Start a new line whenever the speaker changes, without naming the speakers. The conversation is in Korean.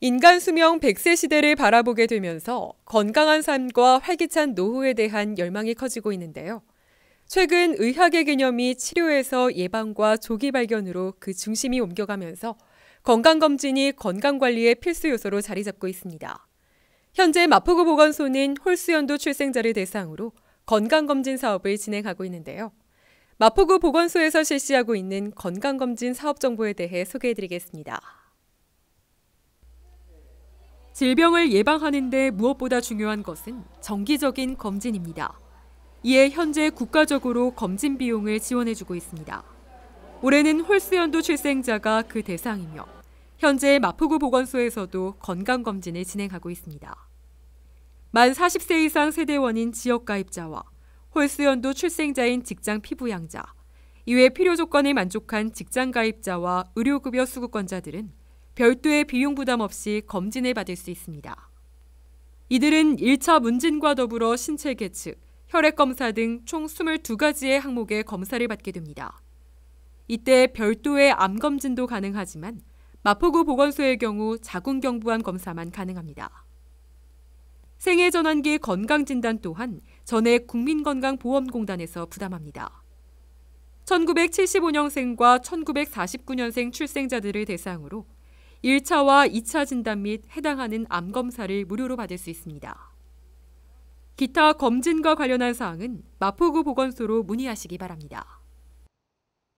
인간 수명 100세 시대를 바라보게 되면서 건강한 삶과 활기찬 노후에 대한 열망이 커지고 있는데요. 최근 의학의 개념이 치료에서 예방과 조기 발견으로 그 중심이 옮겨가면서 건강검진이 건강관리의 필수 요소로 자리 잡고 있습니다. 현재 마포구 보건소는 홀수연도 출생자를 대상으로 건강검진 사업을 진행하고 있는데요. 마포구 보건소에서 실시하고 있는 건강검진 사업 정보에 대해 소개해드리겠습니다. 질병을 예방하는 데 무엇보다 중요한 것은 정기적인 검진입니다. 이에 현재 국가적으로 검진 비용을 지원해주고 있습니다. 올해는 홀수연도 출생자가 그 대상이며 현재 마포구 보건소에서도 건강검진을 진행하고 있습니다. 만 40세 이상 세대원인 지역가입자와 홀수연도 출생자인 직장 피부양자, 이외 필요 조건을 만족한 직장가입자와 의료급여 수급권자들은 별도의 비용 부담 없이 검진을 받을 수 있습니다. 이들은 1차 문진과 더불어 신체 계측, 혈액 검사 등 총 22가지의 항목의 검사를 받게 됩니다. 이때 별도의 암 검진도 가능하지만 마포구 보건소의 경우 자궁경부암 검사만 가능합니다. 생애 전환기 건강 진단 또한 전액 국민건강보험공단에서 부담합니다. 1975년생과 1949년생 출생자들을 대상으로 1차와 2차 진단 및 해당하는 암 검사를 무료로 받을 수 있습니다. 기타 검진과 관련한 사항은 마포구 보건소로 문의하시기 바랍니다.